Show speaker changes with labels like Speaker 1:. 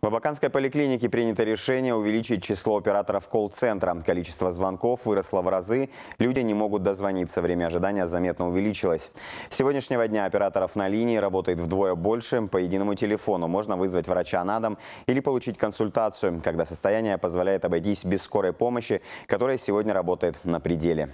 Speaker 1: В Абаканской поликлинике принято решение увеличить число операторов колл-центра. Количество звонков выросло в разы, люди не могут дозвониться, время ожидания заметно увеличилось. С сегодняшнего дня операторов на линии работает вдвое больше. По единому телефону можно вызвать врача на дом или получить консультацию, когда состояние позволяет обойтись без скорой помощи, которая сегодня работает на пределе.